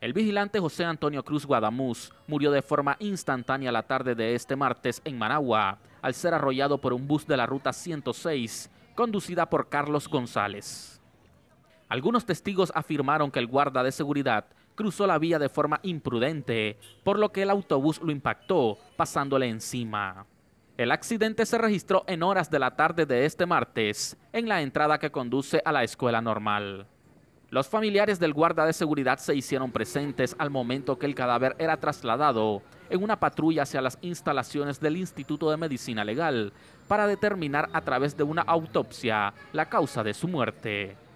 El vigilante José Antonio Cruz Guadamuz murió de forma instantánea la tarde de este martes en Managua, al ser arrollado por un bus de la ruta 106, conducida por Carlos González. Algunos testigos afirmaron que el guarda de seguridad cruzó la vía de forma imprudente, por lo que el autobús lo impactó, pasándole encima. El accidente se registró en horas de la tarde de este martes, en la entrada que conduce a la escuela normal. Los familiares del guarda de seguridad se hicieron presentes al momento que el cadáver era trasladado en una patrulla hacia las instalaciones del Instituto de Medicina Legal para determinar a través de una autopsia la causa de su muerte.